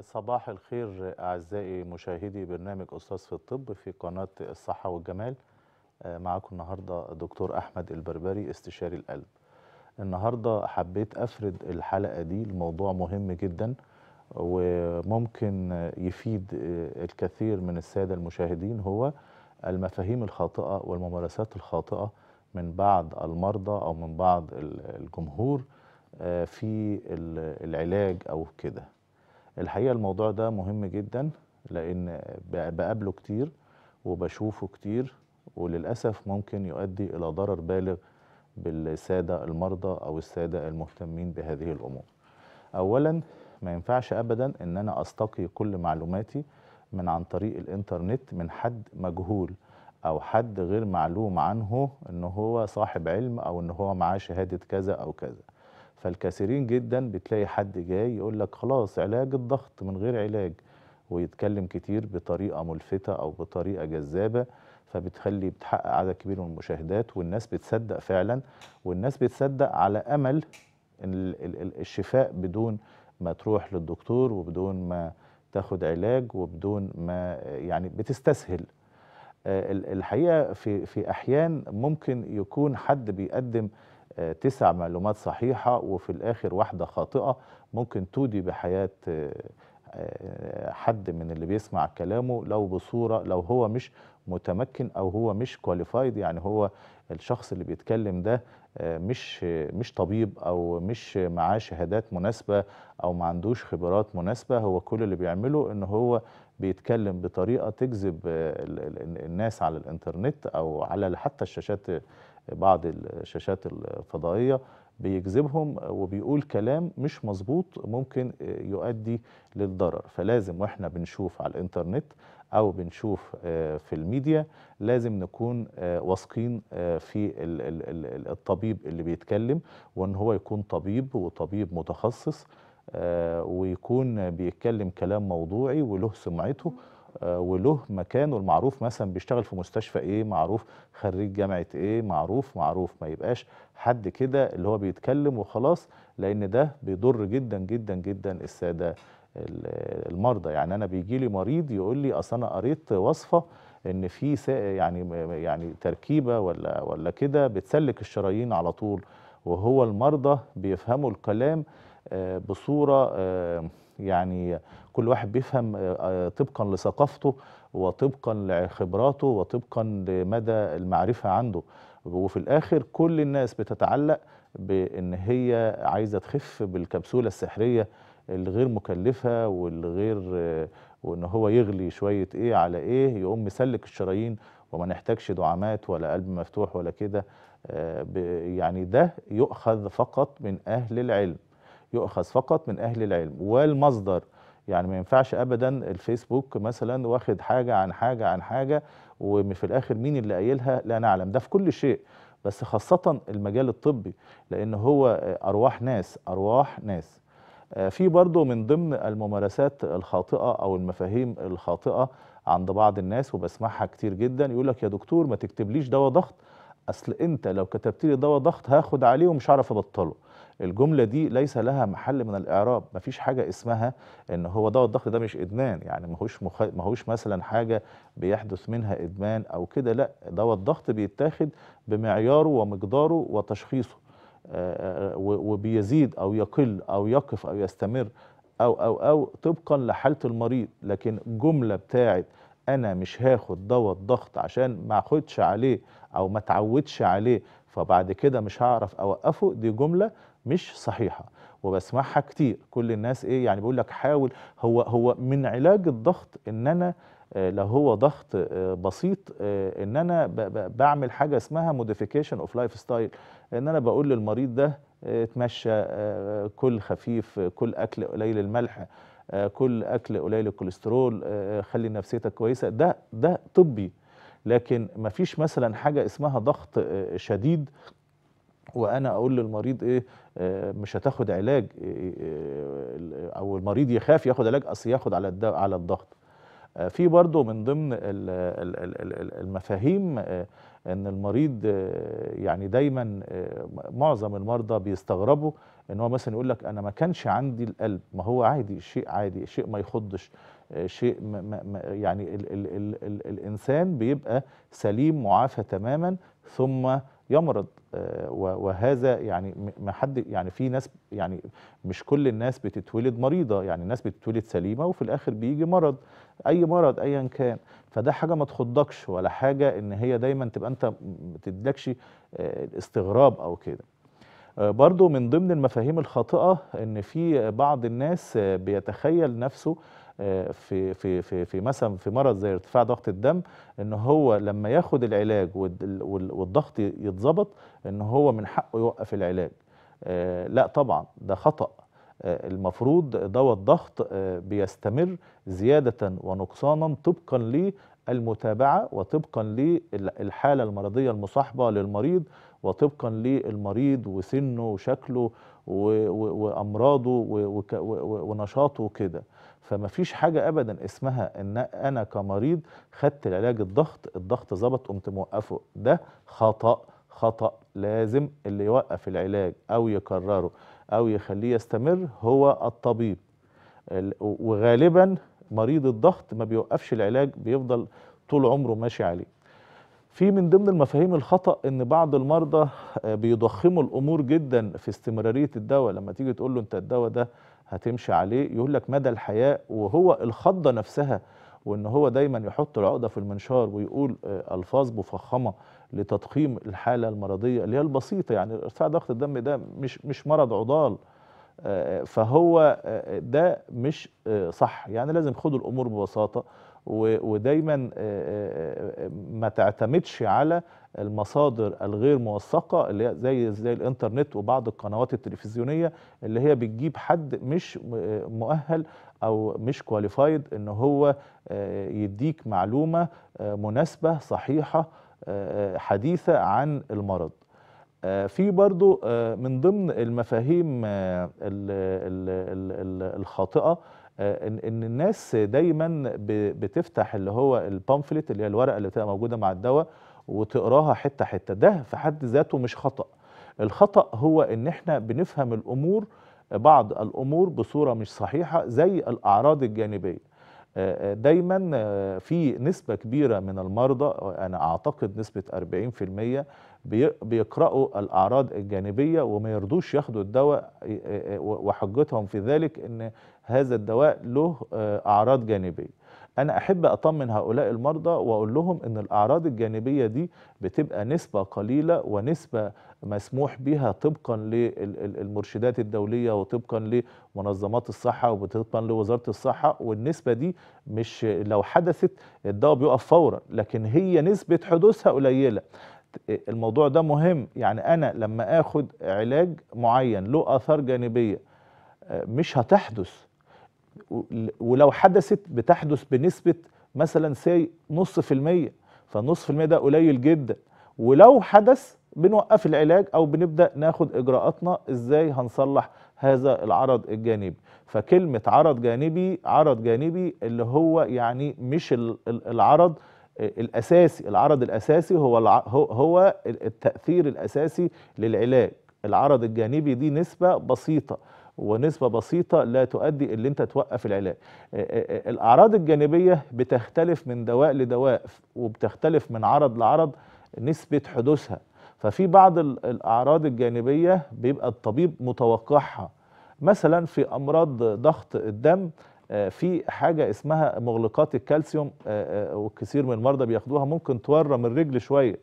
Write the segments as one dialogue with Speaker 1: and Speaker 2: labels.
Speaker 1: صباح الخير أعزائي مشاهدي برنامج أستاذ في الطب في قناة الصحة والجمال آه، معاكم النهاردة دكتور أحمد البربري استشاري القلب النهاردة حبيت أفرد الحلقة دي لموضوع مهم جدا وممكن يفيد آه، الكثير من السادة المشاهدين هو المفاهيم الخاطئة والممارسات الخاطئة من بعض المرضى أو من بعض الجمهور آه، في العلاج أو كده الحقيقه الموضوع ده مهم جدا لان بقابله كتير وبشوفه كتير وللاسف ممكن يؤدي الى ضرر بالغ بالساده المرضى او الساده المهتمين بهذه الامور. اولا ما ينفعش ابدا ان انا استقي كل معلوماتي من عن طريق الانترنت من حد مجهول او حد غير معلوم عنه ان هو صاحب علم او ان هو معاه شهاده كذا او كذا. فالكثيرين جدا بتلاقي حد جاي يقول لك خلاص علاج الضغط من غير علاج ويتكلم كتير بطريقه ملفته او بطريقه جذابه فبتخلي بتحقق عدد كبير من المشاهدات والناس بتصدق فعلا والناس بتصدق على امل الشفاء بدون ما تروح للدكتور وبدون ما تاخد علاج وبدون ما يعني بتستسهل آه، الحقيقه في في احيان ممكن يكون حد بيقدم تسع معلومات صحيحة وفي الآخر واحدة خاطئة ممكن تودي بحياة آه، آه، حد من اللي بيسمع كلامه لو بصورة لو هو مش متمكن أو هو مش كواليفايد يعني هو الشخص اللي بيتكلم ده آه، مش مش طبيب او مش معاه شهادات مناسبه او ما عندوش خبرات مناسبه هو كل اللي بيعمله ان هو بيتكلم بطريقه تجذب الناس على الانترنت او على حتى الشاشات بعض الشاشات الفضائية بيجذبهم وبيقول كلام مش مظبوط ممكن يؤدي للضرر فلازم واحنا بنشوف على الانترنت او بنشوف آه، في الميديا لازم نكون آه، واثقين آه، في الطبيب اللي بيتكلم وان هو يكون طبيب وطبيب متخصص ويكون بيتكلم كلام موضوعي وله سمعته آه، وله مكانه المعروف مثلا بيشتغل في مستشفى ايه معروف خريج جامعه ايه معروف معروف ما يبقاش حد كده اللي هو بيتكلم وخلاص لان ده بيضر جدا جدا جدا الساده المرضى يعني انا بيجي لي مريض يقول لي اصل انا قريت وصفه ان في يعني يعني تركيبه ولا ولا كده بتسلك الشرايين على طول وهو المرضى بيفهموا الكلام آه، بصوره آه، يعني كل واحد بيفهم آه، آه، طبقا لثقافته وطبقا لخبراته وطبقا لمدى المعرفة عنده وفي الآخر كل الناس بتتعلق بأن هي عايزة تخف بالكبسولة السحرية الغير مكلفة والغير آه، وان هو يغلي شويه ايه على ايه يقوم مسلك الشرايين وما نحتاجش دعامات ولا قلب مفتوح ولا كده يعني ده يؤخذ فقط من اهل العلم يؤخذ فقط من أهل العلم والمصدر يعني ما ينفعش ابدا الفيسبوك مثلا واخد حاجه عن حاجه عن حاجه وفي الاخر مين اللي قايلها لا نعلم ده في كل شيء بس خاصه المجال الطبي لان هو ارواح ناس ارواح ناس آه، في برضه من ضمن الممارسات الخاطئه او المفاهيم الخاطئه عند بعض الناس وبسمعها كتير جدا يقول لك يا دكتور ما تكتبليش دواء ضغط اصل انت لو كتبت لي دواء ضغط هاخد عليه ومش هعرف ابطله الجملة دي ليس لها محل من الإعراب مفيش حاجة اسمها إن هو دواء الضغط ده مش إدمان يعني ماهوش مخ... ماهوش مثلا حاجة بيحدث منها إدمان أو كده لا دواء الضغط بيتاخد بمعياره ومقداره وتشخيصه وبيزيد أو يقل أو يقف أو يستمر أو أو أو طبقا لحالة المريض لكن جملة بتاعت أنا مش هاخد دواء الضغط عشان ما أخدش عليه أو ما تعودش عليه فبعد كده مش هعرف أوقفه دي جملة مش صحيحه وبسمعها كتير كل الناس ايه يعني بيقول لك حاول هو هو من علاج الضغط ان انا آه، لو هو ضغط آه، بسيط آه، ان انا بعمل حاجه اسمها موديفيكيشن اوف لايف ستايل ان انا بقول للمريض ده اتمشى كل خفيف كل اكل قليل الملح كل اكل قليل الكوليسترول خلي نفسيتك كويسه ده ده طبي لكن مفيش مثلا حاجه اسمها ضغط شديد وانا اقول للمريض ايه آه، مش هتاخد علاج آه، آه، او المريض يخاف ياخد علاج اصل ياخد على على الضغط في برضه من ضمن المفاهيم ان المريض يعني دايما معظم المرضى بيستغربوا ان هو مثلا يقول لك انا ما كانش عندي القلب ما هو عادي شيء عادي شيء ما يخضش شيء ما ما يعني الـ الـ الـ الـ الانسان بيبقى سليم معافى تماما ثم يمرض آه، وهذا يعني ما حد يعني في ناس يعني مش كل الناس بتتولد مريضه يعني الناس بتتولد سليمه وفي الاخر بيجي مرض اي مرض ايا كان فده حاجه ما تخضكش ولا حاجه ان هي دايما تبقى انت ما تدلكش آه، استغراب او كده آه، برضو من ضمن المفاهيم الخاطئة ان في بعض الناس بيتخيل نفسه آه، في في في في مثلا في مرض زي ارتفاع ضغط الدم ان هو لما ياخد العلاج والضغط يتظبط ان هو من حقه يوقف العلاج آه، لا طبعا ده خطأ المفروض دواء الضغط بيستمر زيادة ونقصانا طبقا للمتابعة وطبقا للحالة المرضية المصاحبة للمريض وطبقا للمريض وسنه وشكله وامراضه ونشاطه وكده فما فيش حاجه ابدا اسمها ان انا كمريض خدت العلاج الضغط الضغط ظبط قمت موقفه ده خطا خطا لازم اللي يوقف العلاج او يكرره او يخليه يستمر هو الطبيب وغالبا مريض الضغط ما بيوقفش العلاج بيفضل طول عمره ماشي عليه في من ضمن المفاهيم الخطأ ان بعض المرضى آه، بيضخموا الامور جدا في استمرارية الدواء لما تيجي تقول له انت الدواء ده هتمشي عليه يقول لك مدى الحياة وهو الخضة نفسها وان هو دايما يحط العقدة في المنشار ويقول آه، الفاظ مفخمة لتضخيم الحالة المرضية اللي هي البسيطة يعني ارتفاع ضغط الدم ده مش مش مرض عضال آه، فهو ده مش صح يعني لازم خدوا الامور ببساطة ودايما آه، آه، آه، ما تعتمدش على المصادر الغير موثقه اللي هي زي زي الانترنت وبعض القنوات التلفزيونيه اللي هي بتجيب حد مش مؤهل او مش كواليفايد ان هو يديك معلومه مناسبه صحيحه حديثه عن المرض في برضو من ضمن المفاهيم الخاطئه آه، ان الناس دايما بتفتح اللي هو البامفلت اللي هي الورقه اللي بتبقى موجوده مع الدواء وتقراها حته حته ده في حد ذاته مش خطا الخطا هو ان احنا بنفهم الامور بعض الامور بصوره مش صحيحه زي الاعراض الجانبيه آه، آه، دايما في نسبة كبيرة من المرضى أنا أعتقد نسبة 40% بيقرأوا الأعراض الجانبية وما يرضوش ياخدوا الدواء وحجتهم في ذلك أن هذا الدواء له آه، أعراض جانبية أنا أحب أطمن هؤلاء المرضى وأقول لهم أن الأعراض الجانبية دي بتبقى نسبة قليلة ونسبة مسموح بها طبقا للمرشدات الدولية وطبقا لمنظمات الصحة وطبقا لوزارة الصحة والنسبة دي مش لو حدثت الدواء بيقف فورا لكن هي نسبة حدوثها قليلة الموضوع ده مهم يعني انا لما اخد علاج معين له اثار جانبيه مش هتحدث ولو حدثت بتحدث بنسبه مثلا سي نص في المية فنص في المية ده قليل جدا ولو حدث بنوقف العلاج او بنبدا ناخد اجراءاتنا ازاي هنصلح هذا العرض الجانبي فكلمه عرض جانبي عرض جانبي اللي هو يعني مش العرض الاساسي العرض الاساسي هو هو التاثير الاساسي للعلاج العرض الجانبي دي نسبه بسيطه ونسبة بسيطة لا تؤدي اللي انت توقف العلاج الأعراض الجانبية بتختلف من دواء لدواء وبتختلف من عرض لعرض نسبة حدوثها ففي بعض الأعراض الجانبية بيبقى الطبيب متوقعها مثلا في أمراض ضغط الدم آه، في حاجة اسمها مغلقات الكالسيوم آه، آه، وكثير من المرضى بياخدوها ممكن تورم الرجل شوية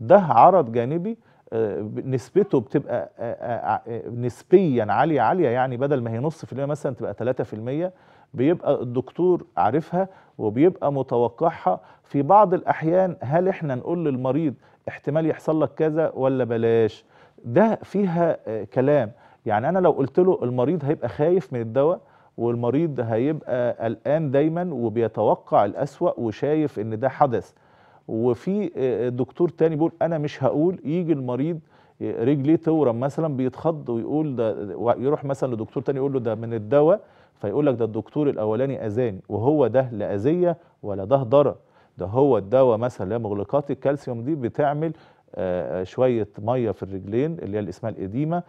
Speaker 1: ده عرض جانبي نسبته بتبقى نسبيا عالية عالية يعني بدل ما هي نص في المية مثلا تبقى 3 في المية بيبقى الدكتور عارفها وبيبقى متوقعها في بعض الأحيان هل احنا نقول للمريض احتمال يحصل لك كذا ولا بلاش ده فيها كلام يعني أنا لو قلت له المريض هيبقى خايف من الدواء والمريض هيبقى قلقان دايما وبيتوقع الأسوأ وشايف ان ده حدث وفي آه، آه، دكتور تاني بيقول انا مش هقول يجي المريض آه، رجليه تورم مثلا بيتخض ويقول ده يروح مثلا لدكتور تاني يقول له ده من الدواء فيقول لك ده الدكتور الاولاني اذاني وهو ده لا اذيه ولا ده ضرر ده هو الدواء مثلا اللي مغلقات الكالسيوم دي بتعمل شويه ميه في الرجلين اللي هي اللي اسمها الاديمه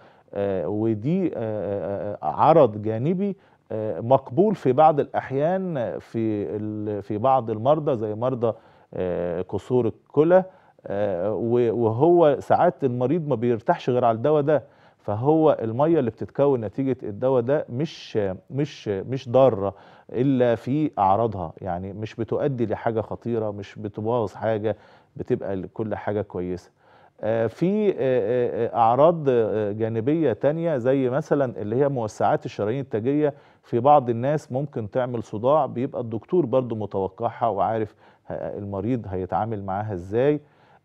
Speaker 1: ودي عرض جانبي مقبول في بعض الأحيان في في بعض المرضى زي مرضى كسور آه، الكلى آه، وهو ساعات المريض ما بيرتاحش غير على الدواء ده فهو الميه اللي بتتكون نتيجه الدواء ده مش مش مش ضاره الا في اعراضها يعني مش بتؤدي لحاجه خطيره مش بتبوظ حاجه بتبقى كل حاجه كويسه آه، في اعراض جانبيه تانية زي مثلا اللي هي موسعات الشرايين التاجيه في بعض الناس ممكن تعمل صداع بيبقى الدكتور برضو متوقعها وعارف المريض هيتعامل معاها ازاي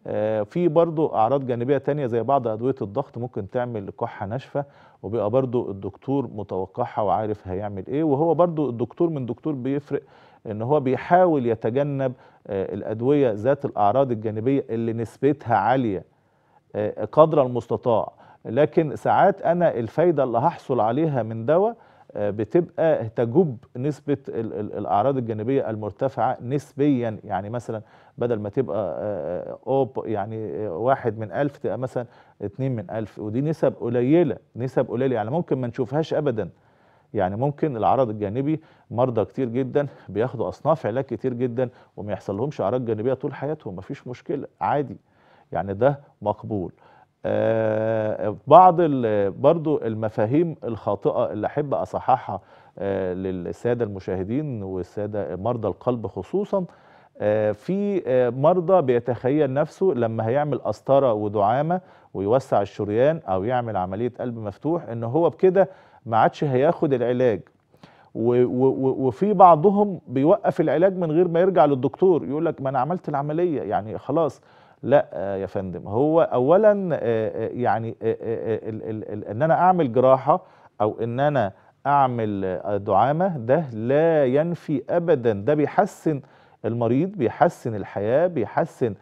Speaker 1: آه، في برضو اعراض جانبيه تانية زي بعض ادويه الضغط ممكن تعمل كحه ناشفه وبيبقى برضو الدكتور متوقعها وعارف هيعمل ايه وهو برضو الدكتور من دكتور بيفرق ان هو بيحاول يتجنب آه، الادويه ذات الاعراض الجانبيه اللي نسبتها عاليه آه، قدر المستطاع لكن ساعات انا الفايده اللي هحصل عليها من دواء آه، بتبقى تجب نسبة الأعراض الجانبية المرتفعة نسبيا يعني مثلا بدل ما تبقى آه، آه، أوب يعني واحد من ألف تبقى مثلا اتنين من ألف ودي نسب قليلة نسب قليلة يعني ممكن ما نشوفهاش أبدا يعني ممكن الأعراض الجانبي مرضى كتير جدا بياخدوا أصناف علاج كتير جدا وما يحصل لهمش أعراض جانبية طول حياتهم مفيش مشكلة عادي يعني ده مقبول آه، بعض برضو المفاهيم الخاطئة اللي أحب أصححها آه، للسادة المشاهدين والسادة مرضى القلب خصوصا آه، في مرضى بيتخيل نفسه لما هيعمل قسطرة ودعامة ويوسع الشريان أو يعمل عملية قلب مفتوح إن هو بكده ما عادش هياخد العلاج وفي بعضهم بيوقف العلاج من غير ما يرجع للدكتور يقول لك ما أنا عملت العملية يعني خلاص لا آه، يا فندم هو اولا آه، آه، يعني ان انا اعمل جراحه او ان انا اعمل دعامه ده لا ينفي ابدا ده بيحسن المريض بيحسن الحياه بيحسن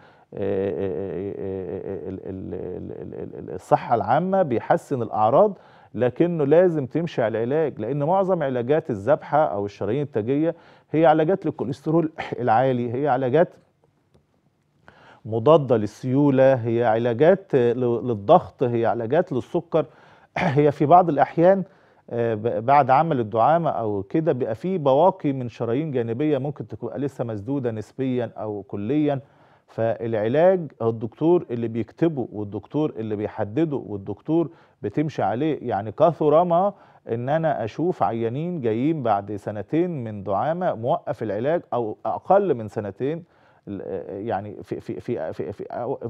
Speaker 1: الصحه العامه بيحسن الاعراض لكنه لازم تمشي على العلاج لان معظم علاجات الذبحه او الشرايين التاجيه هي علاجات للكوليسترول العالي هي علاجات مضادة للسيولة هي علاجات للضغط هي علاجات للسكر هي في بعض الأحيان آه، بعد عمل الدعامة أو كده بيبقى فيه بواقي من شرايين جانبية ممكن تبقى لسه مسدودة نسبيا أو كليا فالعلاج الدكتور اللي بيكتبه والدكتور اللي بيحدده والدكتور بتمشي عليه يعني كثر ما ان انا اشوف عيانين جايين بعد سنتين من دعامه موقف العلاج او اقل من سنتين يعني في في في, في, في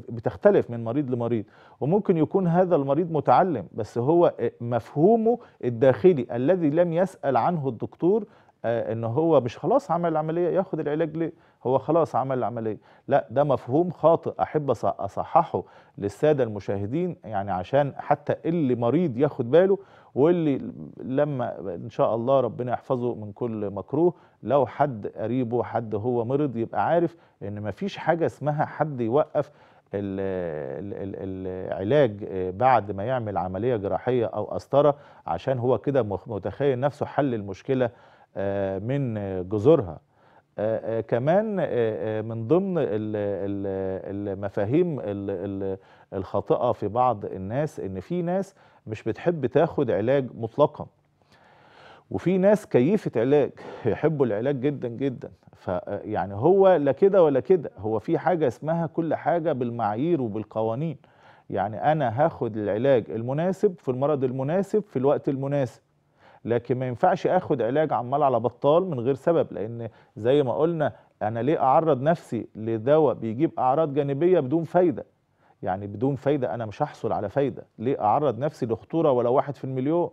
Speaker 1: بتختلف من مريض لمريض وممكن يكون هذا المريض متعلم بس هو مفهومه الداخلي الذي لم يسأل عنه الدكتور آه، ان هو مش خلاص عمل العمليه ياخد العلاج ليه هو خلاص عمل العمليه لا ده مفهوم خاطئ احب اصححه للساده المشاهدين يعني عشان حتى اللي مريض ياخد باله واللي لما ان شاء الله ربنا يحفظه من كل مكروه لو حد قريبه حد هو مرض يبقى عارف ان مفيش حاجه اسمها حد يوقف العلاج آه، بعد ما يعمل عمليه جراحيه او قسطره عشان هو كده متخيل نفسه حل المشكله آه، من جذورها آه، كمان من ضمن المفاهيم الخاطئه في بعض الناس ان في ناس مش بتحب تاخد علاج مطلقا وفي ناس كيفة علاج يحبوا العلاج جدا جدا فيعني هو لا كده ولا كده هو في حاجة اسمها كل حاجة بالمعايير وبالقوانين يعني أنا هاخد العلاج المناسب في المرض المناسب في الوقت المناسب لكن ما ينفعش اخد علاج عمال على بطال من غير سبب لان زي ما قلنا انا ليه اعرض نفسي لدواء بيجيب اعراض جانبيه بدون فايده يعني بدون فايده انا مش هحصل على فايده ليه اعرض نفسي لخطوره ولو واحد في المليون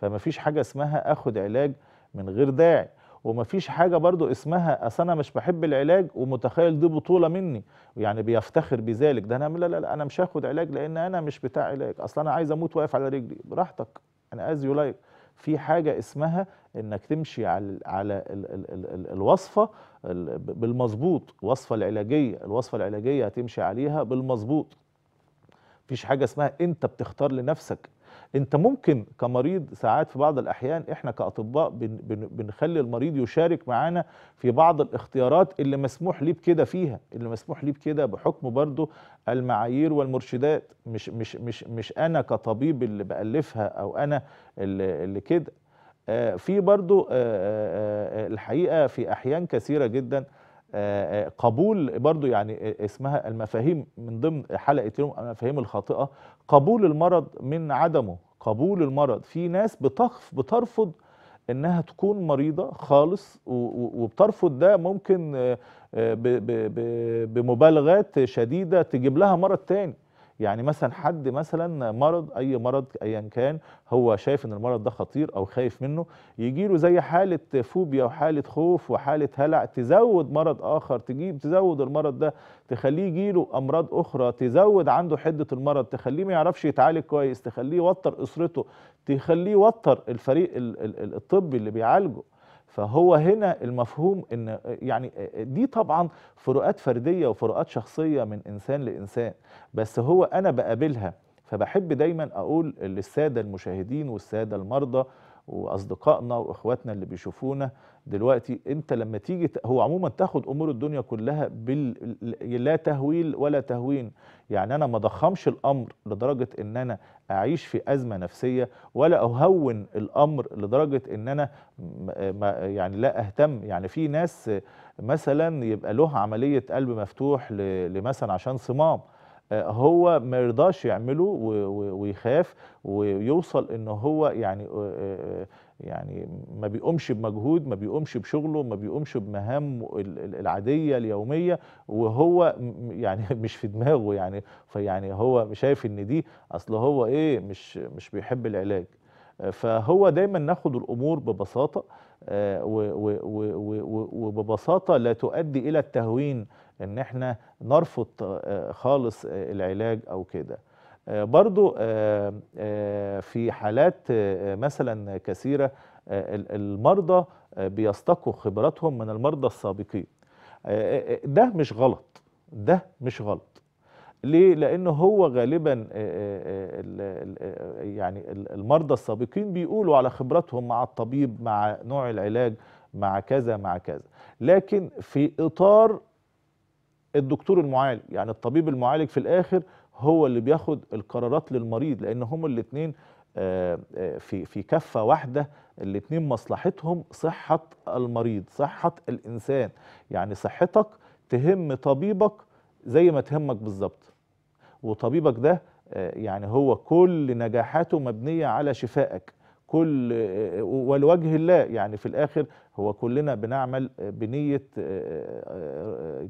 Speaker 1: فما فيش حاجه اسمها اخد علاج من غير داعي وما فيش حاجه برضو اسمها اصل انا مش بحب العلاج ومتخيل دي بطوله مني يعني بيفتخر بذلك ده انا لا لا لا انا مش هاخد علاج لان انا مش بتاع علاج اصل انا عايز اموت واقف على رجلي براحتك انا از يو لايك في حاجه اسمها انك تمشي على على ال ال ال ال الوصفه بالمظبوط الوصفه العلاجيه الوصفه العلاجيه هتمشي عليها بالمظبوط مفيش حاجه اسمها انت بتختار لنفسك انت ممكن كمريض ساعات في بعض الاحيان احنا كاطباء بن بن بنخلي المريض يشارك معانا في بعض الاختيارات اللي مسموح ليه بكده فيها اللي مسموح ليه بكده بحكم برضه المعايير والمرشدات مش مش مش مش انا كطبيب اللي بالفها او انا اللي, اللي كده آه، في برضو آه، آه، الحقيقه في احيان كثيره جدا آه، آه، قبول برضو يعني آه، اسمها المفاهيم من ضمن حلقه يوم المفاهيم الخاطئه قبول المرض من عدمه قبول المرض في ناس بتخف بترفض انها تكون مريضه خالص وبترفض ده ممكن بمبالغات شديده تجيب لها مرض تاني يعني مثلا حد مثلا مرض اي مرض ايا كان هو شايف ان المرض ده خطير او خايف منه يجي له زي حاله فوبيا وحاله خوف وحاله هلع تزود مرض اخر تجيب تزود المرض ده تخليه يجي له امراض اخرى تزود عنده حده المرض تخليه ما يعرفش يتعالج كويس تخليه يوتر اسرته تخليه يوتر الفريق الطبي اللي بيعالجه فهو هنا المفهوم ان يعني دي طبعا فروقات فرديه وفروقات شخصيه من انسان لانسان بس هو انا بقابلها فبحب دايما اقول للساده المشاهدين والساده المرضى واصدقائنا واخواتنا اللي بيشوفونا دلوقتي انت لما تيجي هو عموما تاخد امور الدنيا كلها بال... لا تهويل ولا تهوين يعني انا ما ضخمش الامر لدرجه ان انا اعيش في ازمه نفسيه ولا اهون الامر لدرجه ان انا ما يعني لا اهتم يعني في ناس مثلا يبقى له عمليه قلب مفتوح لمثلا عشان صمام هو ما يرضاش يعمله ويخاف ويوصل ان هو يعني آه، آه، يعني ما بيقومش بمجهود ما بيقومش بشغله ما بيقومش بمهامه العاديه اليوميه وهو يعني مش في دماغه يعني فيعني هو شايف ان دي اصل هو ايه مش مش بيحب العلاج فهو دايما ناخد الامور ببساطه آه، وببساطه لا تؤدي الى التهوين ان احنا نرفض آه، خالص آه، العلاج او كده آه، برضو في حالات مثلا كثيرة المرضى بيستقوا خبراتهم من المرضى السابقين ده مش غلط ده مش غلط ليه؟ لأنه هو غالبا يعني المرضى السابقين بيقولوا على خبراتهم مع الطبيب مع نوع العلاج مع كذا مع كذا لكن في إطار الدكتور المعالج يعني الطبيب المعالج في الاخر هو اللي بياخد القرارات للمريض لان هما الاثنين آه، آه، في في كفه واحده الاثنين مصلحتهم صحه المريض صحه الانسان يعني صحتك تهم طبيبك زي ما تهمك بالظبط وطبيبك ده آه، يعني هو كل نجاحاته مبنيه على شفائك كل آه، آه، ولوجه الله يعني في الاخر هو كلنا بنعمل آه، بنيه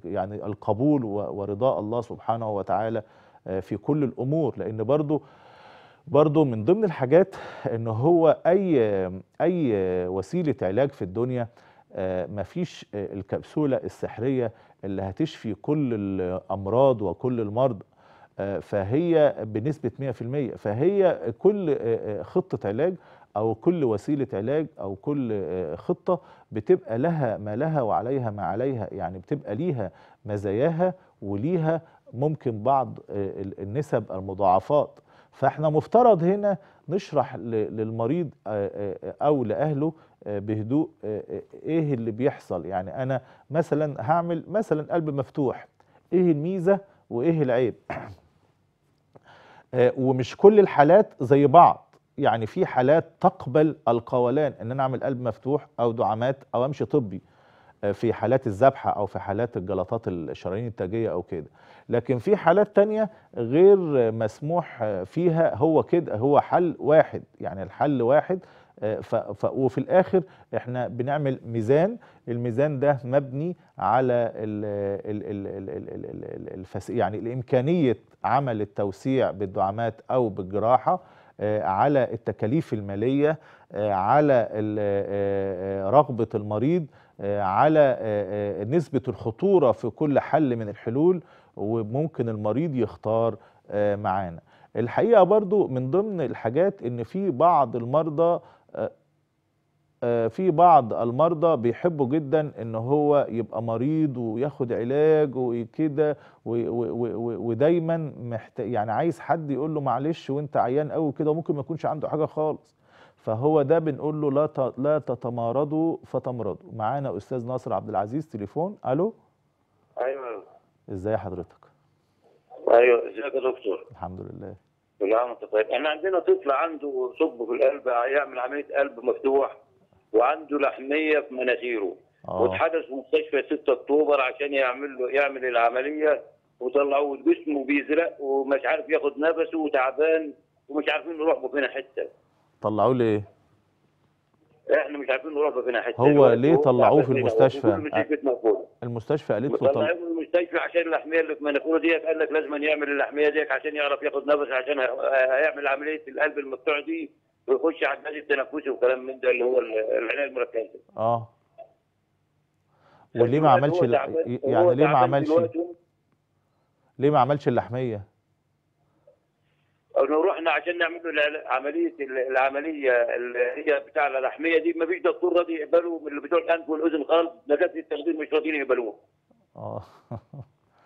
Speaker 1: يعني القبول ورضاء الله سبحانه وتعالى في كل الامور لان برضو برضو من ضمن الحاجات ان هو اي اي وسيله علاج في الدنيا ما فيش الكبسوله السحريه اللي هتشفي كل الامراض وكل المرضى فهي بنسبة 100% فهي كل خطة علاج او كل وسيله علاج او كل آه، خطه بتبقى لها ما لها وعليها ما عليها يعني بتبقى ليها مزاياها وليها ممكن بعض آه، النسب المضاعفات فاحنا مفترض هنا نشرح للمريض آه، او لاهله بهدوء ايه اللي بيحصل يعني انا مثلا هعمل مثلا قلب مفتوح ايه الميزه وايه العيب ومش كل الحالات زي بعض يعني في حالات تقبل القولان ان انا اعمل قلب مفتوح او دعامات او امشي طبي آه، في حالات الذبحة أو في حالات الجلطات الشرايين التاجية أو كده لكن في حالات تانية غير مسموح آه، فيها هو كده هو حل واحد يعني الحل واحد آه، وفي الآخر احنا بنعمل ميزان الميزان ده مبني على الفس يعني الإمكانية عمل التوسيع بالدعامات أو بالجراحة آه، على التكاليف المالية آه، على آه، رغبة المريض على نسبة الخطورة في كل حل من الحلول وممكن المريض يختار معانا الحقيقة برضو من ضمن الحاجات ان في بعض المرضى آه، في بعض المرضى بيحبوا جدا ان هو يبقى مريض وياخد علاج وكده ودايما محتاج يعني عايز حد يقول له معلش وانت عيان قوي كده وممكن ما يكونش عنده حاجه خالص فهو ده بنقول له لا لا تتمارضوا فتمرضوا معانا استاذ ناصر عبد العزيز تليفون الو ايوه ازاي حضرتك
Speaker 2: ايوه ازيك يا دكتور الحمد لله كل عام وانت طيب احنا عندنا طفل عنده ثقب في القلب هيعمل عمليه قلب مفتوح وعنده لحميه في مناخيره آه. واتحجز في مستشفى 6 اكتوبر عشان يعمل له يعمل العمليه وطلعوه جسمه بيزرق ومش عارف ياخد نفسه وتعبان ومش عارفين نروح فينا حته
Speaker 1: طلعوه ليه؟
Speaker 2: احنا مش عارفين نروح فينا حته هو ليه طلعوه في المستشفى؟
Speaker 1: المستشفى, قالت له طلعوه من
Speaker 2: المستشفى عشان اللحميه اللي في مناخيره ديت قال لك لازم يعمل اللحميه ديت عشان يعرف ياخد نفسه عشان هيعمل عمليه القلب المقطوع دي ويخش على النادي التنافسي وكلام من ده اللي هو العنايه المركزه
Speaker 1: اه وليه ما عملش يعني ليه ما عملش ليه ما عملش اللحميه؟
Speaker 2: لو رحنا عشان نعمل له عمليه العمليه اللي هي بتاع اللحميه دي ما فيش دكتور راضي يقبله من اللي بتوع الانف والاذن خالص نجاسه التخدير مش راضيين يقبلوه. اه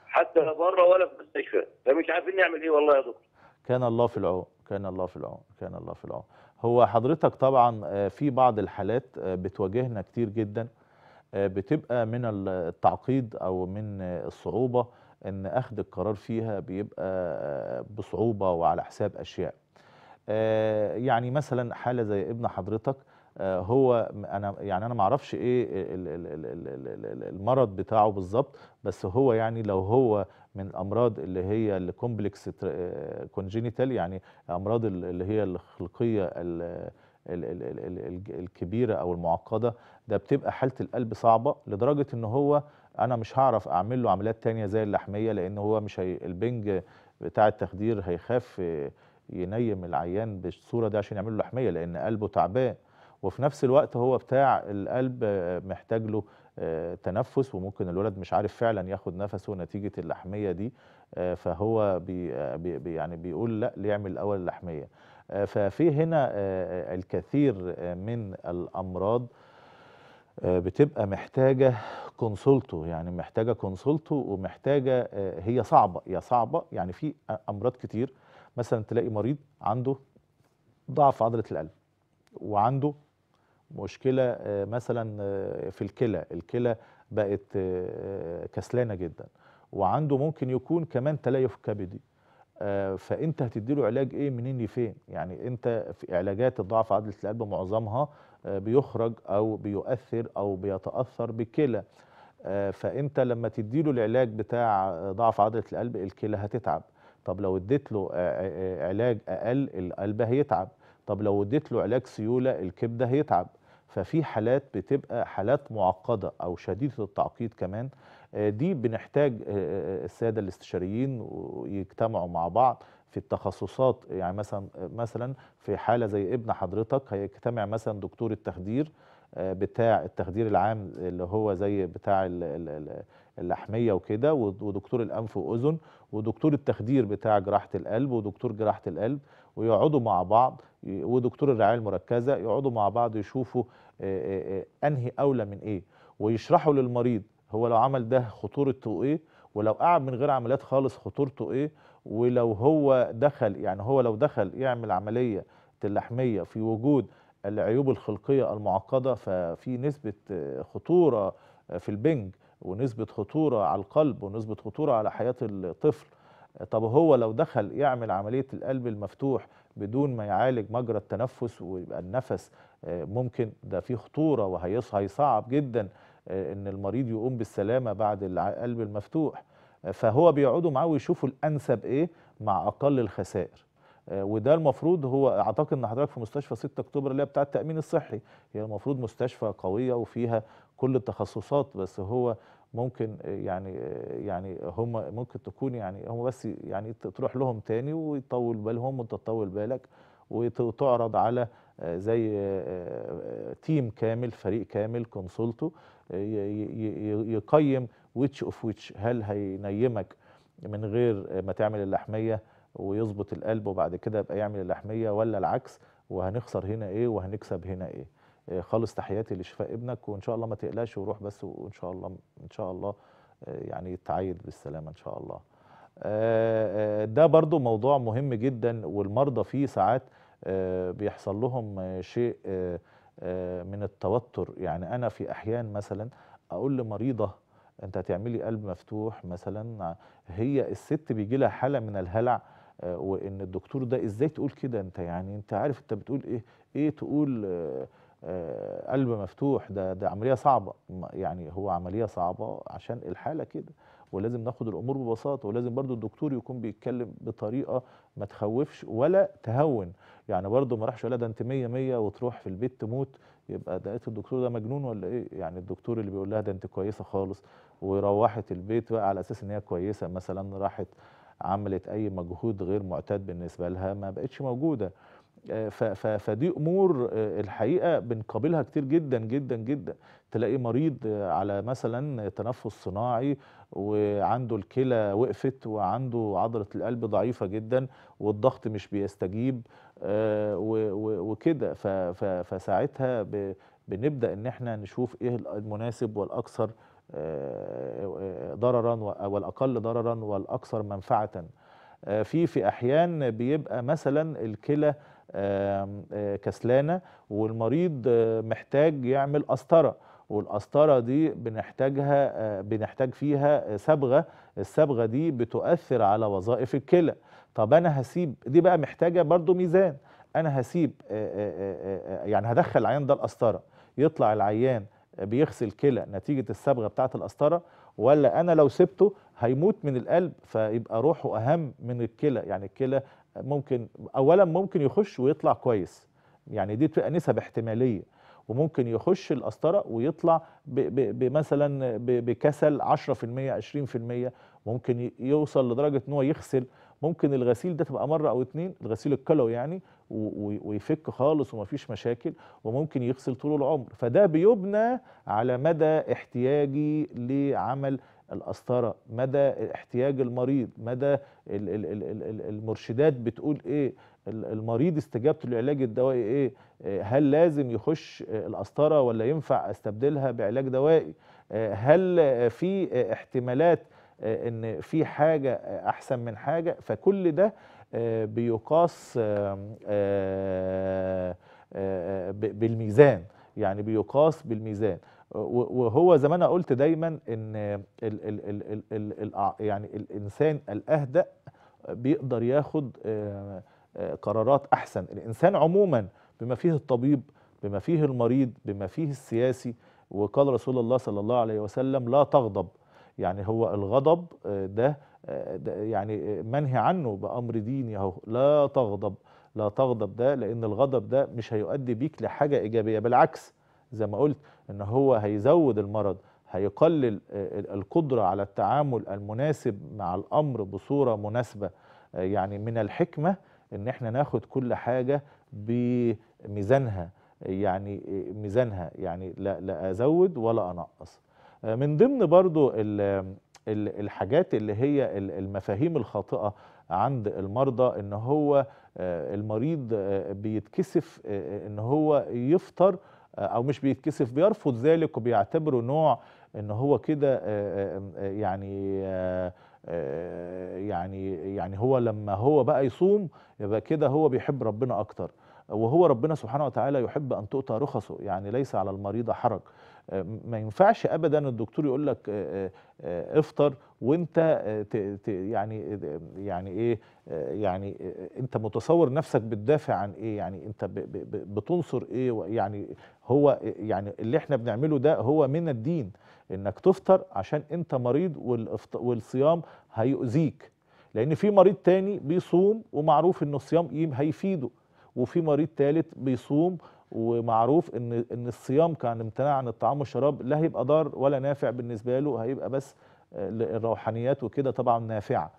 Speaker 2: حتى لا بره ولا في المستشفى فمش عارفين نعمل ايه والله يا دكتور.
Speaker 1: كان الله في العون، كان الله في العون، كان الله في العون. هو حضرتك طبعا آه، في بعض الحالات آه، بتواجهنا كتير جدا آه، بتبقى من التعقيد او من الصعوبه ان اخذ القرار فيها بيبقى بصعوبه وعلى حساب اشياء يعني مثلا حاله زي ابن حضرتك هو انا يعني انا ما اعرفش ايه المرض بتاعه بالظبط بس هو يعني لو هو من الامراض اللي هي الكومبلكس كونجينيتال يعني امراض اللي هي الخلقيه الكبيره او المعقده ده بتبقى حاله القلب صعبه لدرجه ان هو انا مش هعرف اعمل له عمليات ثانيه زي اللحميه لان هو مش هي البنج بتاع التخدير هيخاف ينيم العيان بالصوره دي عشان يعمل له لحميه لان قلبه تعبان وفي نفس الوقت هو بتاع القلب آه، محتاج له آه، تنفس وممكن الولد مش عارف فعلا ياخد نفسه نتيجه اللحميه دي آه، فهو بي بي يعني بيقول لا ليعمل الاول اللحميه ففي هنا الكثير من الامراض بتبقى محتاجه كونسولتو يعني محتاجه كونسولتو ومحتاجه هي صعبه يا صعبه يعني في امراض كتير مثلا تلاقي مريض عنده ضعف عضله القلب وعنده مشكله آه، مثلا آه، في الكلى الكلى بقت آه، كسلانه جدا وعنده ممكن يكون كمان تليف كبدي فانت هتديله علاج ايه منين لفين يعني انت في علاجات الضعف عضله القلب معظمها بيخرج او بيؤثر او بيتاثر بالكلى فانت لما تديله العلاج بتاع ضعف عضله القلب الكلى هتتعب طب لو اديت له علاج اقل القلب هيتعب طب لو اديت له علاج سيوله الكبده هيتعب ففي حالات بتبقى حالات معقده او شديده التعقيد كمان آه، دي بنحتاج آه، آه، الساده الاستشاريين يجتمعوا مع بعض في التخصصات يعني مثلا مثلا في حاله زي ابن حضرتك هيجتمع مثلا دكتور التخدير آه، بتاع التخدير العام اللي هو زي بتاع اللحميه وكده ودكتور الانف واذن ودكتور التخدير بتاع جراحه القلب ودكتور جراحه القلب ويقعدوا مع بعض ودكتور الرعايه المركزه يقعدوا مع بعض يشوفوا آه، آه، انهي اولى من ايه ويشرحوا للمريض هو لو عمل ده خطورته ايه ولو قعد من غير عمليات خالص خطورته ايه ولو هو دخل يعني هو لو دخل يعمل عمليه اللحميه في وجود العيوب الخلقية المعقدة ففي نسبة خطورة في البنج ونسبة خطورة على القلب ونسبة خطورة على حياة الطفل طب هو لو دخل يعمل عملية القلب المفتوح بدون ما يعالج مجرى التنفس ويبقى النفس ممكن ده في خطورة وهيصعب جدا ان المريض يقوم بالسلامة بعد القلب المفتوح فهو بيقعدوا معاه ويشوفوا الأنسب ايه مع أقل الخسائر آه، وده المفروض هو اعتقد ان حضرتك في مستشفى 6 اكتوبر اللي هي بتاعه التامين الصحي هي المفروض مستشفى قويه وفيها كل التخصصات بس هو ممكن آه، يعني آه، يعني هم ممكن تكون يعني هم بس يعني تروح لهم تاني ويطول بالهم وانت تطول بالك وتعرض على زي تيم كامل فريق كامل كونسولتو يقيم ويتش اوف ويتش هل هينيمك من غير ما تعمل اللحميه ويظبط القلب وبعد كده يبقى يعمل اللحميه ولا العكس وهنخسر هنا ايه وهنكسب هنا ايه آه، خالص تحياتي لشفاء ابنك وان شاء الله ما تقلقش وروح بس وان شاء الله ان شاء الله آه، يعني يتعايد بالسلامه ان شاء الله آه، ده برضو موضوع مهم جدا والمرضى فيه ساعات بيحصل لهم شيء من التوتر يعني انا في احيان مثلا اقول لمريضه انت هتعملي قلب مفتوح مثلا هي الست بيجي لها حاله من الهلع آه، وان الدكتور ده ازاي تقول كده انت يعني انت عارف انت بتقول ايه ايه تقول آه، آه، قلب مفتوح ده ده عمليه صعبه يعني هو عمليه صعبه عشان الحاله كده ولازم ناخد الامور ببساطه ولازم برضو الدكتور يكون بيتكلم بطريقه ما تخوفش ولا تهون يعني برضو ما راحش ولا ده انت 100 100 وتروح في البيت تموت يبقى ده الدكتور ده مجنون ولا ايه يعني الدكتور اللي بيقول لها ده انت كويسه خالص وروحت البيت بقى على اساس ان هي كويسه مثلا راحت عملت اي مجهود غير معتاد بالنسبه لها ما بقتش موجوده آه، فدي امور آه، الحقيقه بنقابلها كتير جدا جدا جدا تلاقي مريض آه، على مثلا تنفس صناعي وعنده الكلى وقفت وعنده عضله القلب ضعيفه جدا والضغط مش بيستجيب وكده فساعتها بنبدا ان احنا نشوف ايه المناسب والاكثر ضررا والاقل ضررا والاكثر منفعه آه، في في احيان بيبقى مثلا الكلى آه، كسلانه والمريض آه، محتاج يعمل قسطره والقسطره دي بنحتاجها بنحتاج فيها صبغه الصبغه دي بتؤثر على وظائف الكلى طب انا هسيب دي بقى محتاجه برضو ميزان انا هسيب يعني هدخل العيان ده القسطره يطلع العيان بيغسل كلى نتيجه الصبغه بتاعه القسطره ولا انا لو سبته هيموت من القلب فيبقى روحه اهم من الكلى يعني الكلى ممكن اولا ممكن يخش ويطلع كويس يعني دي تبقى نسب احتماليه وممكن يخش القسطره ويطلع ب ب بكسل 10% 20% ممكن يوصل لدرجه ان هو يغسل ممكن الغسيل ده تبقى مره او اتنين الغسيل الكلوي يعني ويفك خالص ومفيش مشاكل وممكن يغسل طول العمر فده بيبنى على مدى احتياجي لعمل القسطره مدى احتياج المريض مدى المرشدات بتقول ايه المريض استجابته للعلاج الدوائي ايه هل لازم يخش القسطره ولا ينفع استبدلها بعلاج دوائي هل في احتمالات آه، ان في حاجه آه، احسن من حاجه فكل ده آه، بيقاس بالميزان يعني بيقاس بالميزان وهو زي ما انا قلت دايما ان الـ الـ الـ الـ الـ يعني الانسان الاهدأ بيقدر ياخد قرارات احسن الانسان عموما بما فيه الطبيب بما فيه المريض بما فيه السياسي وقال رسول الله صلى الله عليه وسلم لا تغضب يعني هو الغضب آه، آه، ده, يعني آه، منهي عنه بأمر ديني اهو لا تغضب لا تغضب ده لأن الغضب ده مش هيؤدي بيك لحاجة إيجابية بالعكس زي ما قلت إن هو هيزود المرض هيقلل القدرة على التعامل المناسب مع الأمر بصورة مناسبة يعني من الحكمة إن إحنا ناخد كل حاجة بميزانها يعني ميزانها يعني لا, لا أزود ولا أنقص آه، من ضمن برضو الحاجات اللي هي المفاهيم الخاطئة عند المرضى ان هو آه، المريض آه، بيتكسف ان هو يفطر او مش بيتكسف بيرفض ذلك وبيعتبره نوع ان هو كده يعني يعني يعني هو لما هو بقى يصوم يبقى كده هو بيحب ربنا اكتر وهو ربنا سبحانه وتعالى يحب ان تؤتى رخصه يعني ليس على المريض حرج آه، ما ينفعش ابدا الدكتور يقول لك آه، آه، افطر وانت يعني يعني ايه يعني انت متصور نفسك بتدافع عن ايه يعني انت بتنصر ايه يعني هو يعني اللي احنا بنعمله ده هو من الدين انك تفطر عشان انت مريض والصيام هيؤذيك لان في مريض تاني بيصوم ومعروف ان الصيام هيفيده وفي مريض تالت بيصوم ومعروف ان ان الصيام كان امتناع عن الطعام والشراب لا هيبقى ضار ولا نافع بالنسبه له هيبقى بس آه، الروحانيات وكده طبعا نافعه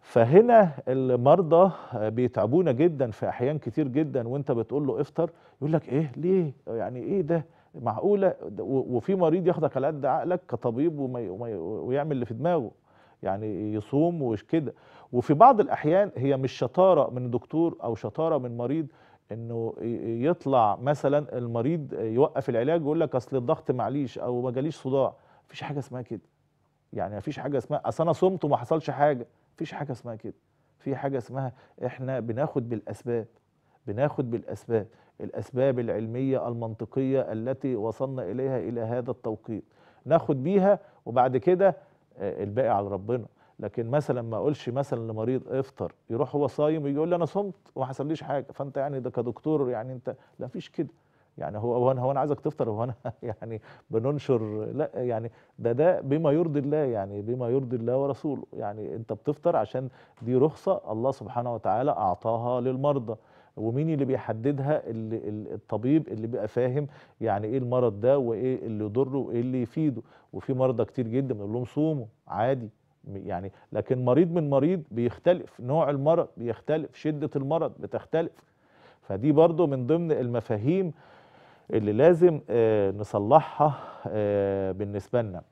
Speaker 1: فهنا المرضى بيتعبونا جدا في احيان كتير جدا وانت بتقول له افطر يقول لك ايه ليه يعني ايه ده معقوله وفي مريض ياخدك على قد عقلك كطبيب ويعمل اللي في دماغه يعني يصوم وكده وفي بعض الاحيان هي مش شطاره من دكتور او شطاره من مريض انه يطلع مثلا المريض يوقف العلاج ويقول لك اصل الضغط معليش او ما جاليش صداع مفيش حاجه اسمها كده يعني مفيش حاجه اسمها اصل انا صمت وما حصلش حاجه مفيش حاجه اسمها كده في حاجه اسمها احنا بناخد بالاسباب بناخد بالاسباب الاسباب العلميه المنطقيه التي وصلنا اليها الى هذا التوقيت ناخد بيها وبعد كده آه، الباقي على ربنا لكن مثلا ما اقولش مثلا لمريض افطر يروح هو صايم ويجي يقول لي انا صمت وما حصليش حاجه فانت يعني ده كدكتور يعني انت لا فيش كده يعني هو هو انا هو انا عايزك تفطر هو انا يعني بننشر لا يعني ده ده بما يرضي الله يعني بما يرضي الله ورسوله يعني انت بتفطر عشان دي رخصه الله سبحانه وتعالى اعطاها للمرضى ومين اللي بيحددها اللي الطبيب اللي بيبقى فاهم يعني ايه المرض ده وايه اللي يضره وايه اللي يفيده وفي مرضى كتير جدا بنقول لهم صوموا عادي يعني لكن مريض من مريض بيختلف نوع المرض بيختلف شدة المرض بتختلف فدي برضو من ضمن المفاهيم اللي لازم آه، نصلحها آه، بالنسبة لنا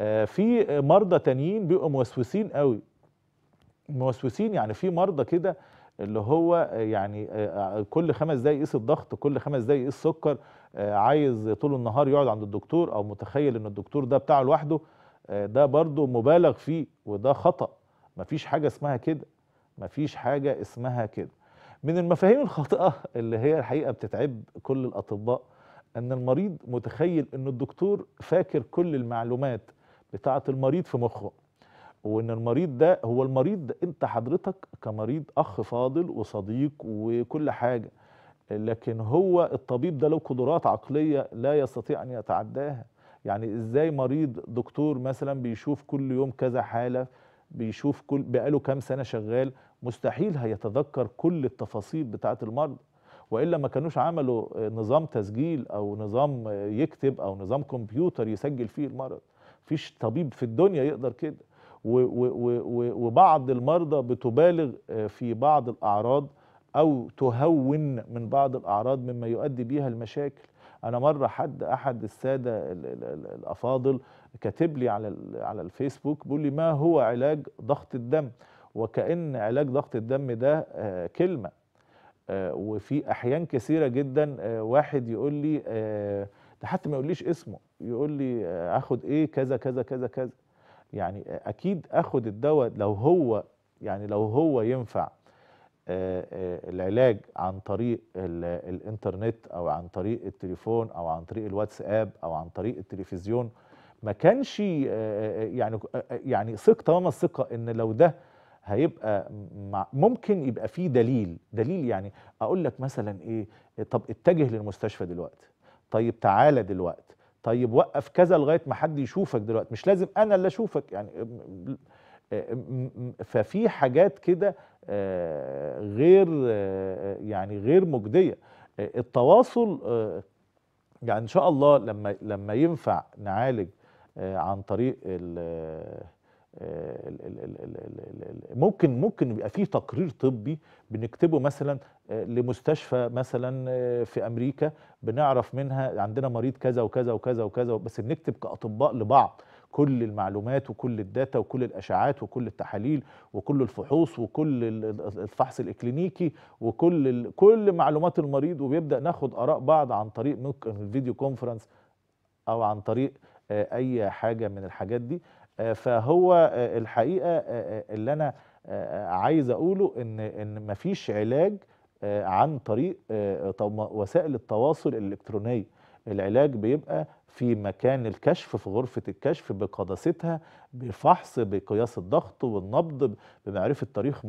Speaker 1: آه، في مرضى تانيين بيبقوا موسوسين قوي موسوسين يعني في مرضى كده اللي هو يعني كل خمس دقايق يقيس الضغط كل خمس دقايق يقيس السكر عايز طول النهار يقعد عند الدكتور او متخيل ان الدكتور ده بتاعه لوحده آه، ده برضو مبالغ فيه وده خطأ مفيش حاجة اسمها كده مفيش حاجة اسمها كده من المفاهيم الخاطئة اللي هي الحقيقة بتتعب كل الأطباء أن المريض متخيل أن الدكتور فاكر كل المعلومات بتاعة المريض في مخه وان المريض ده هو المريض ده انت حضرتك كمريض اخ فاضل وصديق وكل حاجه لكن هو الطبيب ده له قدرات عقليه لا يستطيع ان يتعداها يعني ازاي مريض دكتور مثلا بيشوف كل يوم كذا حاله بيشوف كل بقاله كام سنه شغال مستحيل هيتذكر كل التفاصيل بتاعه المرض والا ما كانوش عملوا نظام تسجيل او نظام يكتب او نظام كمبيوتر يسجل فيه المرض فيش طبيب في الدنيا يقدر كده وبعض المرضى بتبالغ في بعض الاعراض او تهون من بعض الاعراض مما يؤدي بيها المشاكل انا مره حد احد الساده الافاضل كاتب لي على على الفيسبوك بيقول لي ما هو علاج ضغط الدم وكأن علاج ضغط الدم ده آه، كلمة آه، وفي أحيان كثيرة جدا آه، واحد يقول لي ده حتى ما يقوليش اسمه يقول لي اخد ايه كذا كذا كذا كذا يعني اكيد اخد الدواء لو هو يعني لو هو ينفع آه، آه، العلاج عن طريق الانترنت او عن طريق التليفون او عن طريق الواتساب او عن طريق التلفزيون ما كانش آه، يعني يعني ثق تمام الثقه ان لو ده هيبقى ممكن يبقى فيه دليل دليل يعني اقول لك مثلا ايه طب اتجه للمستشفى دلوقتي طيب تعالى دلوقتي طيب وقف كذا لغايه ما حد يشوفك دلوقتي مش لازم انا اللي اشوفك يعني ففي حاجات كده آه، غير آه، آه، يعني غير مجديه التواصل يعني ان شاء الله لما لما ينفع نعالج عن طريق ال ممكن ممكن يبقى فيه تقرير طبي بنكتبه مثلا لمستشفى مثلا في امريكا بنعرف منها عندنا مريض كذا وكذا وكذا وكذا بس بنكتب كاطباء لبعض كل المعلومات وكل الداتا وكل الاشعاعات وكل التحاليل وكل الفحوص وكل الفحص الاكلينيكي وكل كل معلومات المريض وبيبدا ناخد اراء بعض عن طريق ممكن الفيديو كونفرنس او عن طريق آه، اي حاجه من الحاجات دي آه، فهو آه، الحقيقه اللي انا عايز اقوله ان ان مفيش علاج عن طريق وسائل التواصل الالكترونيه العلاج بيبقى في مكان الكشف في غرفة الكشف بقداستها بفحص بقياس الضغط والنبض بمعرفة تاريخ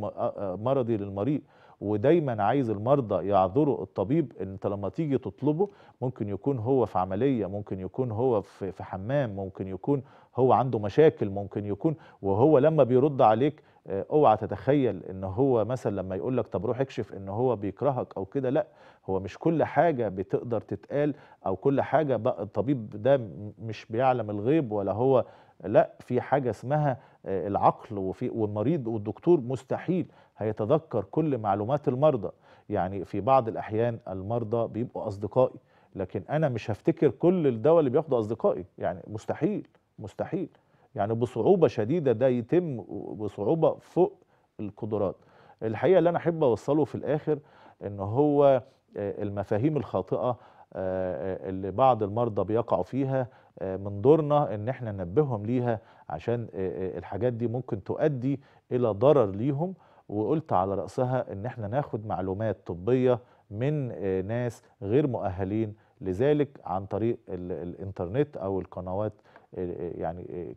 Speaker 1: مرضي للمريض ودايما عايز المرضى يعذروا الطبيب انت لما تيجي تطلبه ممكن يكون هو في عملية ممكن يكون هو في حمام ممكن يكون هو عنده مشاكل ممكن يكون وهو لما بيرد عليك آه، اوعى تتخيل ان هو مثلا لما يقول لك طب روح اكشف ان هو بيكرهك او كده لا هو مش كل حاجه بتقدر تتقال او كل حاجه بقى الطبيب ده مش بيعلم الغيب ولا هو لا في حاجه اسمها آه، العقل وفي والمريض والدكتور مستحيل هيتذكر كل معلومات المرضى يعني في بعض الاحيان المرضى بيبقوا اصدقائي لكن انا مش هفتكر كل الدواء اللي بياخده اصدقائي يعني مستحيل مستحيل يعني بصعوبه شديده ده يتم بصعوبه فوق القدرات الحقيقه اللي انا احب اوصله في الاخر ان هو آه، المفاهيم الخاطئه آه، آه، اللي بعض المرضى بيقعوا فيها من دورنا ان احنا ننبههم ليها عشان الحاجات دي ممكن تؤدي الى ضرر ليهم وقلت على رأسها ان احنا ناخد معلومات طبية من ناس غير مؤهلين لذلك عن طريق الانترنت او القنوات يعني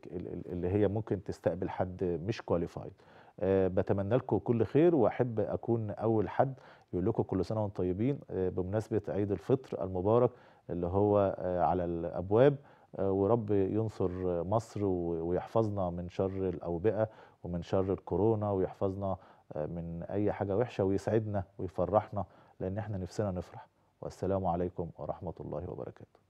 Speaker 1: اللي هي ممكن تستقبل حد مش كواليفايد آه، بتمنى لكم كل خير واحب اكون اول حد يقول لكم كل سنه وانتم طيبين آه، بمناسبه عيد الفطر المبارك اللي هو آه، على الابواب ورب ينصر مصر ويحفظنا من شر الاوبئه ومن شر الكورونا ويحفظنا من اي حاجه وحشه ويسعدنا ويفرحنا لان احنا نفسنا نفرح والسلام عليكم ورحمه الله وبركاته